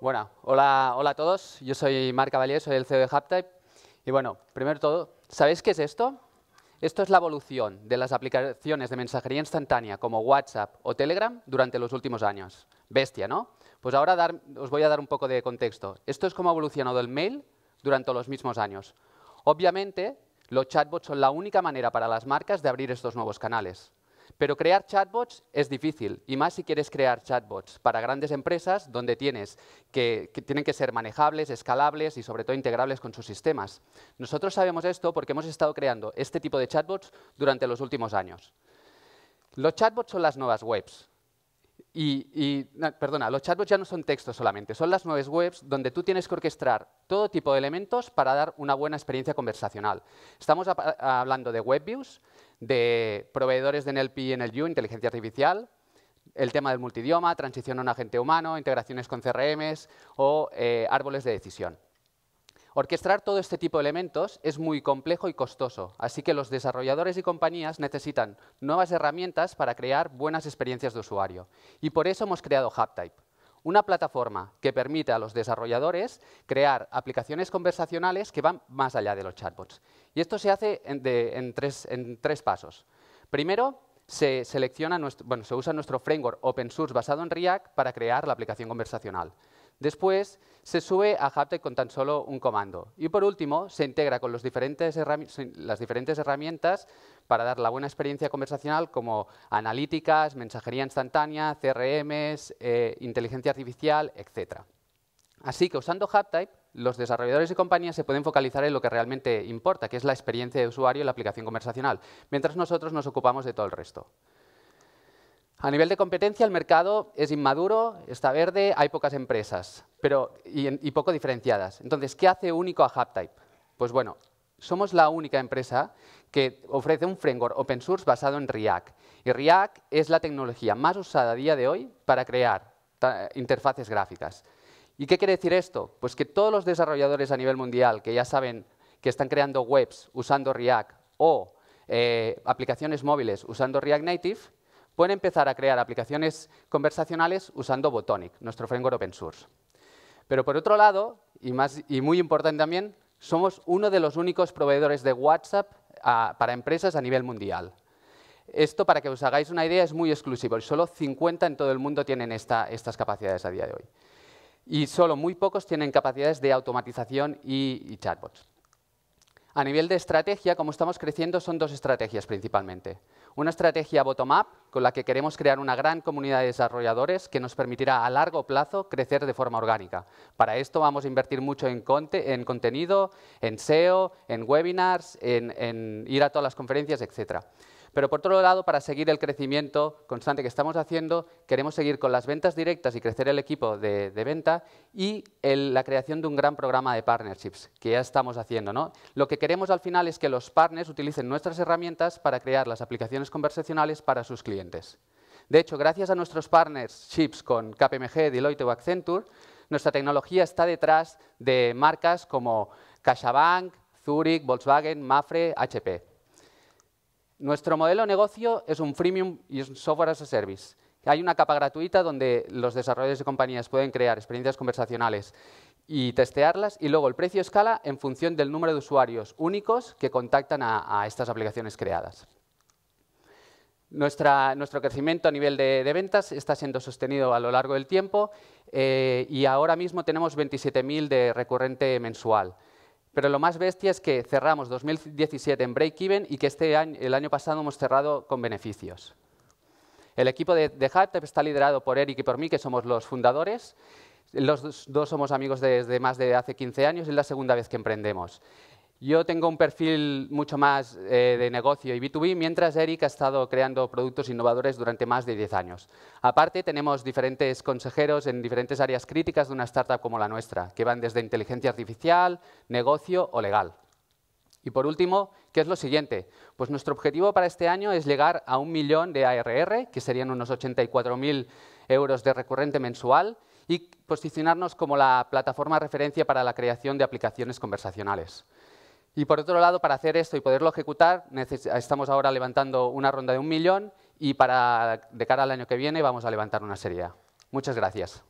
Bueno, hola, hola a todos. Yo soy Marc Cavalier, soy el CEO de Haptype Y bueno, primero todo, ¿sabéis qué es esto? Esto es la evolución de las aplicaciones de mensajería instantánea como WhatsApp o Telegram durante los últimos años. Bestia, ¿no? Pues ahora os voy a dar un poco de contexto. Esto es cómo ha evolucionado el mail durante los mismos años. Obviamente, los chatbots son la única manera para las marcas de abrir estos nuevos canales. Pero crear chatbots es difícil, y más si quieres crear chatbots para grandes empresas donde tienes que, tienen que ser manejables, escalables y sobre todo integrables con sus sistemas. Nosotros sabemos esto porque hemos estado creando este tipo de chatbots durante los últimos años. Los chatbots son las nuevas webs. Y, perdona, los chatbots ya no son textos solamente, son las nuevas webs donde tú tienes que orquestar todo tipo de elementos para dar una buena experiencia conversacional. Estamos hablando de web views, de proveedores de NLP y NLU, inteligencia artificial, el tema del multidioma, transición a un agente humano, integraciones con CRMs o eh, árboles de decisión. Orquestar todo este tipo de elementos es muy complejo y costoso, así que los desarrolladores y compañías necesitan nuevas herramientas para crear buenas experiencias de usuario. Y por eso hemos creado HubType, una plataforma que permite a los desarrolladores crear aplicaciones conversacionales que van más allá de los chatbots. Y esto se hace en, tres, pasos. Primero, se, selecciona se usa nuestro framework open source basado en React para crear la aplicación conversacional. Después, se sube a HapTech con tan solo un comando. Y por último, se integra con las diferentes herramientas para dar la buena experiencia conversacional como analíticas, mensajería instantánea, CRMs, eh, inteligencia artificial, etc. Así que usando Haptype, los desarrolladores y compañías se pueden focalizar en lo que realmente importa, que es la experiencia de usuario y la aplicación conversacional, mientras nosotros nos ocupamos de todo el resto. A nivel de competencia, el mercado es inmaduro, está verde, hay pocas empresas pero, y, poco diferenciadas. Entonces, ¿qué hace único a HubType? Pues bueno, somos la única empresa que ofrece un framework open source basado en React. Y React es la tecnología más usada a día de hoy para crear interfaces gráficas. ¿Y qué quiere decir esto? Pues que todos los desarrolladores a nivel mundial que ya saben que están creando webs usando React o eh, aplicaciones móviles usando React Native, pueden empezar a crear aplicaciones conversacionales usando Botonic, nuestro framework open source. Pero por otro lado, y, muy importante también, somos uno de los únicos proveedores de WhatsApp ah, para empresas a nivel mundial. Esto, para que os hagáis una idea, es muy exclusivo. solo 50 en todo el mundo tienen estas capacidades a día de hoy. Y solo muy pocos tienen capacidades de automatización y, y chatbots. A nivel de estrategia, como estamos creciendo, son dos estrategias principalmente. Una estrategia bottom-up, con la que queremos crear una gran comunidad de desarrolladores que nos permitirá a largo plazo crecer de forma orgánica. Para esto vamos a invertir mucho en, conte en contenido, en SEO, en webinars, en, ir a todas las conferencias, etc. Pero por otro lado, para seguir el crecimiento constante que estamos haciendo, queremos seguir con las ventas directas y crecer el equipo de, venta y la creación de un gran programa de partnerships, que ya estamos haciendo. ¿no? Lo que queremos al final es que los partners utilicen nuestras herramientas para crear las aplicaciones conversacionales para sus clientes. De hecho, gracias a nuestros partnerships con KPMG, Deloitte o Accenture, nuestra tecnología está detrás de marcas como CaixaBank, Zurich, Volkswagen, Mafre, HP. Nuestro modelo de negocio es un freemium y es un software as a service. Hay una capa gratuita donde los desarrolladores de compañías pueden crear experiencias conversacionales y testearlas y luego el precio escala en función del número de usuarios únicos que contactan a estas aplicaciones creadas nuestro crecimiento a nivel de, ventas está siendo sostenido a lo largo del tiempo eh, y ahora mismo tenemos 27.000 de recurrente mensual. Pero lo más bestia es que cerramos 2017 en break-even y que este el año pasado hemos cerrado con beneficios. El equipo de, de está liderado por Eric y por mí, que somos los fundadores. Los dos, somos amigos desde más de hace 15 años y es la segunda vez que emprendemos. Yo tengo un perfil mucho más eh, de negocio y B2B, mientras Eric ha estado creando productos innovadores durante más de 10 años. Aparte, tenemos diferentes consejeros en diferentes áreas críticas de una startup como la nuestra, que van desde inteligencia artificial, negocio o legal. Y por último, ¿qué es lo siguiente? Pues nuestro objetivo para este año es llegar a un millón de ARR, que serían unos 84.000 euros de recurrente mensual, y posicionarnos como la plataforma referencia para la creación de aplicaciones conversacionales. Y por otro lado, para hacer esto y poderlo ejecutar, estamos ahora levantando una ronda de un millón y para, de cara al año que viene vamos a levantar una serie. Muchas gracias.